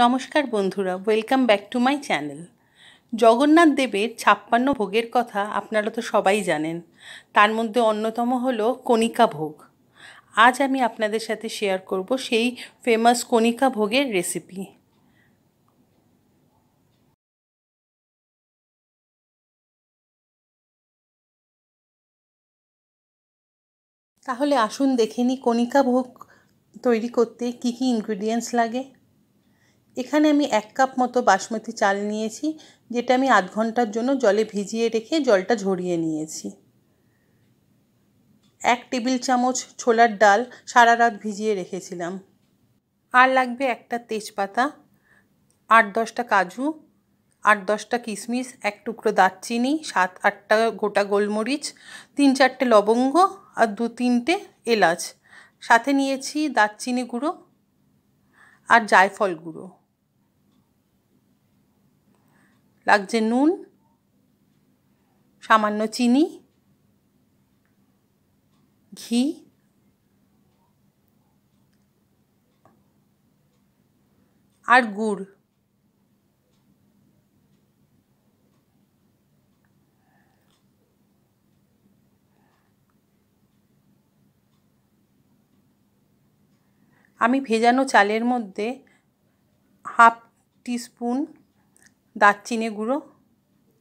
নমস্কার বন্ধুরা welcome back to my channel Jagannath দেবের ছাপ্পান্ন ভোগের কথা আপনারা তো সবাই জানেন তার মধ্যে অন্যতম হলো কণিকা ভোগ আজ আমি আপনাদের সাথে শেয়ার করব সেই ফেমাস কণিকা ভোগের রেসিপি তাহলে আসুন দেখে নিই কণিকা ভোগ তৈরি করতে কি কি ইনগ্রিডিয়েন্টস লাগে এখানে আমি এক কাপ মতো বাসমতি চাল নিয়েছি যেটা আমি আধ ঘন্টার জন্য জলে ভিজিয়ে রেখে জলটা ঝরিয়ে নিয়েছি এক টেবিল চামচ ছোলার ডাল সারা রাত ভিজিয়ে রেখেছিলাম আর লাগবে একটা তেজপাতা আট দশটা কাজু আট দশটা কিশমিশ এক টুকরো দারচিনি সাত আটটা গোটা গোলমরিচ তিন চারটে লবঙ্গ আর দু তিনটে এলাচ সাথে নিয়েছি দারচিনি গুঁড়ো আর জায়ফল গুঁড়ো লাগছে নুন সামান্য চিনি ঘি আর গুড় আমি ভেজানো চালের মধ্যে হাফ টিস্পুন দারচিনি গুঁড়ো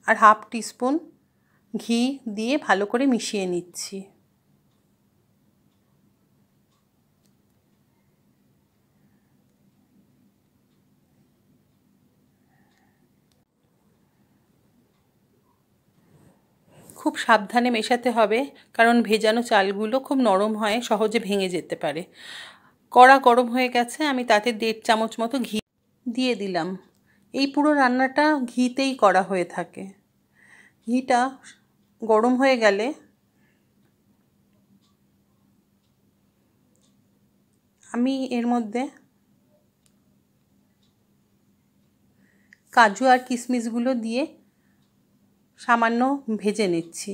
আর হাফ টিস্পুন ঘি দিয়ে ভালো করে মিশিয়ে নিচ্ছি খুব সাবধানে মেশাতে হবে কারণ ভেজানো চালগুলো খুব নরম হয় সহজে ভেঙে যেতে পারে কড়া গরম হয়ে গেছে আমি তাতে দেড় চামচ মতো ঘি দিয়ে দিলাম এই পুরো রান্নাটা ঘিতেই করা হয়ে থাকে ঘিটা গরম হয়ে গেলে আমি এর মধ্যে কাজু আর কিশমিশগুলো দিয়ে সামান্য ভেজে নিচ্ছি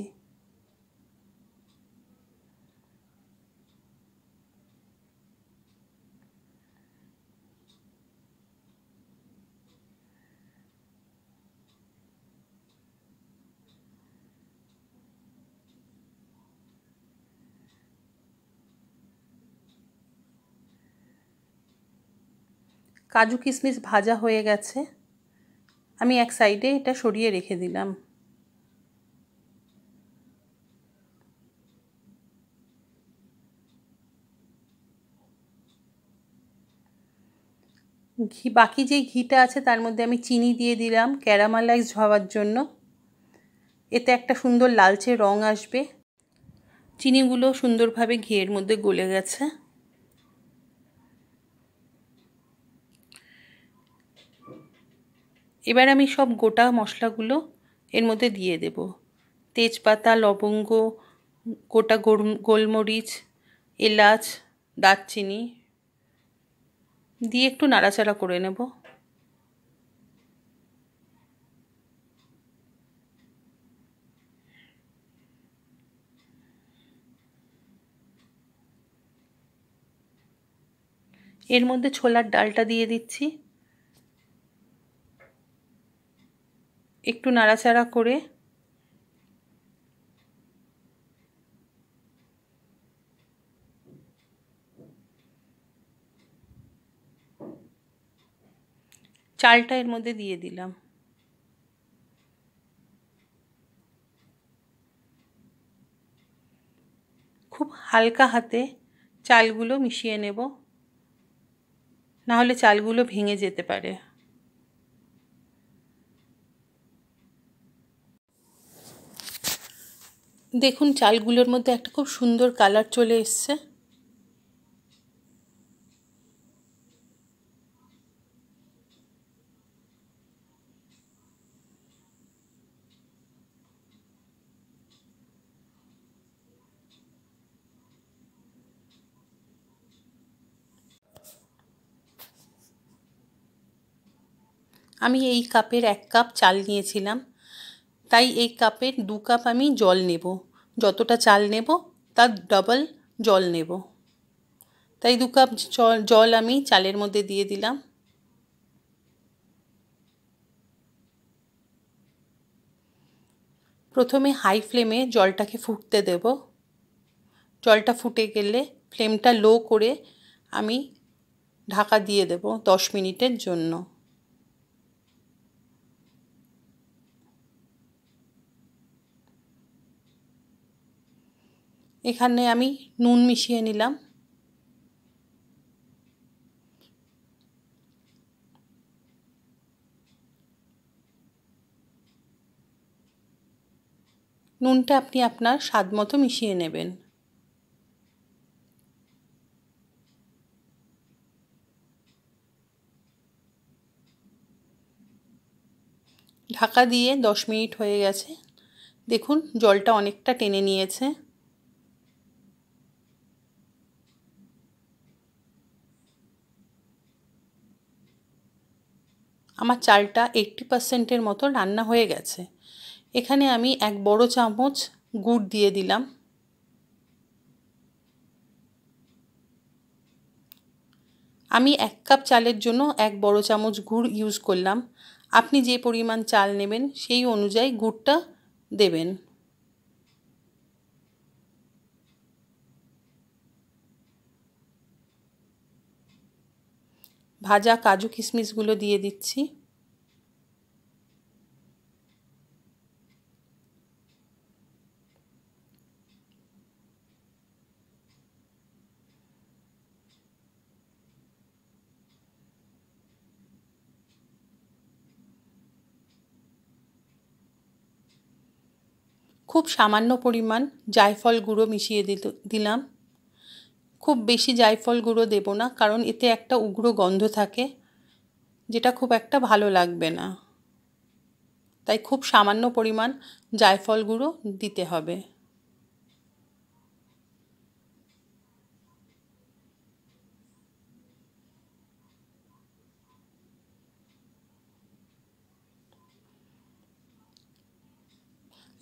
কাজু কিশমিশ ভাজা হয়ে গেছে আমি এক সাইডে এটা সরিয়ে রেখে দিলাম ঘি বাকি যে ঘিটা আছে তার মধ্যে আমি চিনি দিয়ে দিলাম ক্যারামালাইজ হওয়ার জন্য এতে একটা সুন্দর লালচে রং আসবে চিনিগুলো সুন্দরভাবে ঘিয়ের মধ্যে গলে গেছে এবার আমি সব গোটা মশলাগুলো এর মধ্যে দিয়ে দেব তেজপাতা লবঙ্গ গোটা গোলমরিচ এলাচ দারচিনি দিয়ে একটু নাড়াচাড়া করে নেব এর মধ্যে ছোলার ডালটা দিয়ে দিচ্ছি একটু নাড়াচাড়া করে চালটা এর মধ্যে দিয়ে দিলাম খুব হালকা হাতে চালগুলো মিশিয়ে নেব নাহলে চালগুলো ভেঙে যেতে পারে দেখুন চালগুলোর মধ্যে একটা খুব সুন্দর কালার চলে এসছে আমি এই কাপের এক কাপ চাল নিয়েছিলাম তাই এই কাপের দু কাপ আমি জল নেব যতটা চাল নেব তার ডবল জল নেব তাই দু কাপ জল আমি চালের মধ্যে দিয়ে দিলাম প্রথমে হাই ফ্লেমে জলটাকে ফুটতে দেব জলটা ফুটে গেলে ফ্লেমটা লো করে আমি ঢাকা দিয়ে দেব দশ মিনিটের জন্য এখানে আমি নুন মিশিয়ে নিলাম নুনটা আপনি আপনার স্বাদ মতো মিশিয়ে নেবেন ঢাকা দিয়ে দশ মিনিট হয়ে গেছে দেখুন জলটা অনেকটা টেনে নিয়েছে আমার চালটা এইট্টি পারসেন্টের মতো রান্না হয়ে গেছে এখানে আমি এক বড় চামচ গুড় দিয়ে দিলাম আমি এক কাপ চালের জন্য এক বড় চামচ গুড় ইউজ করলাম আপনি যে পরিমাণ চাল নেবেন সেই অনুযায়ী গুড়টা দেবেন ভাজা কাজু কিশমিশগুলো দিয়ে দিচ্ছি খুব সামান্য পরিমাণ জায়ফল গুঁড়ো মিশিয়ে দিলাম খুব বেশি জায়ফল গুঁড়ো দেব না কারণ এতে একটা উগ্র গন্ধ থাকে যেটা খুব একটা ভালো লাগবে না তাই খুব সামান্য পরিমাণ জায়ফল গুঁড়ো দিতে হবে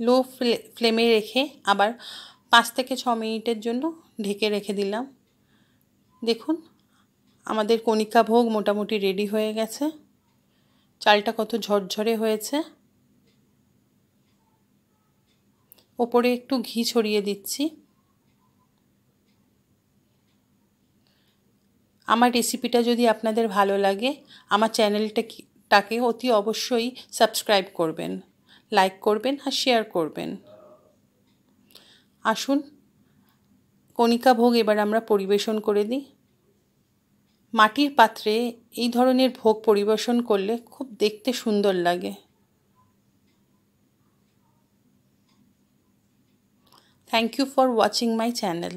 লো ফ্লেমে রেখে আবার পাঁচ থেকে ছ মিনিটের জন্য ঢেকে রেখে দিলাম দেখুন আমাদের কণিকা ভোগ মোটামুটি রেডি হয়ে গেছে চালটা কত ঝরঝরে হয়েছে ওপরে একটু ঘি ছড়িয়ে দিচ্ছি আমার রেসিপিটা যদি আপনাদের ভালো লাগে আমার চ্যানেলটাকে অতি অবশ্যই সাবস্ক্রাইব করবেন লাইক করবেন আর শেয়ার করবেন আসুন কণিকা ভোগ এবার আমরা পরিবেশন করে দিই মাটির পাত্রে এই ধরনের ভোগ পরিবেশন করলে খুব দেখতে সুন্দর লাগে thank you for watching my channel